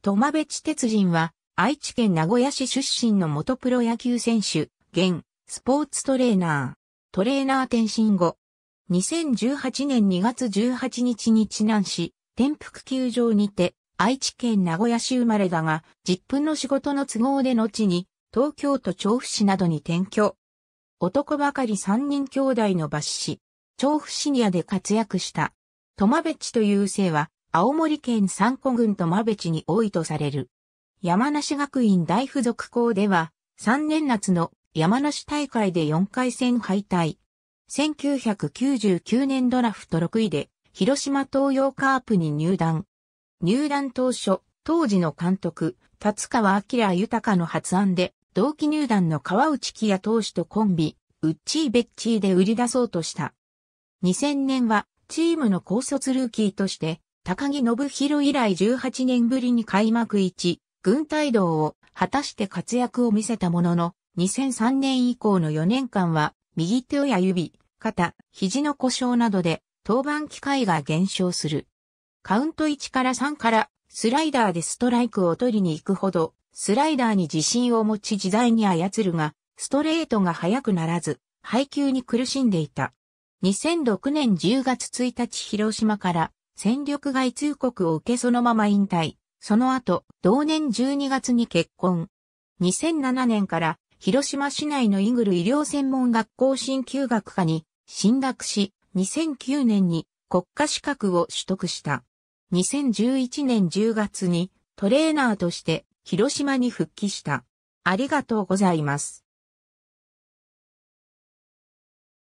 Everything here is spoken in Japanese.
トマベチ鉄人は、愛知県名古屋市出身の元プロ野球選手、現、スポーツトレーナー、トレーナー転身後、2018年2月18日に知南市、天福球場にて、愛知県名古屋市生まれだが、実分の仕事の都合で後に、東京都調布市などに転居。男ばかり三人兄弟の抜子、調布シニアで活躍した。トマベチという姓は、青森県三古郡と間別に多いとされる。山梨学院大附属校では、3年夏の山梨大会で4回戦敗退。1999年ドラフト6位で、広島東洋カープに入団。入団当初、当時の監督、達川明豊の発案で、同期入団の川内木也投手とコンビ、ウッチーベッチーで売り出そうとした。2000年は、チームの高卒ルーキーとして、高木信弘以来18年ぶりに開幕1、軍隊道を果たして活躍を見せたものの、2003年以降の4年間は、右手や指、肩、肘の故障などで、登板機会が減少する。カウント1から3から、スライダーでストライクを取りに行くほど、スライダーに自信を持ち自在に操るが、ストレートが速くならず、配球に苦しんでいた。2006年10月1日広島から戦力外通告を受けそのまま引退。その後、同年12月に結婚。2007年から広島市内のイグル医療専門学校新旧学科に進学し、2009年に国家資格を取得した。2011年10月にトレーナーとして広島に復帰した。ありがとうございます。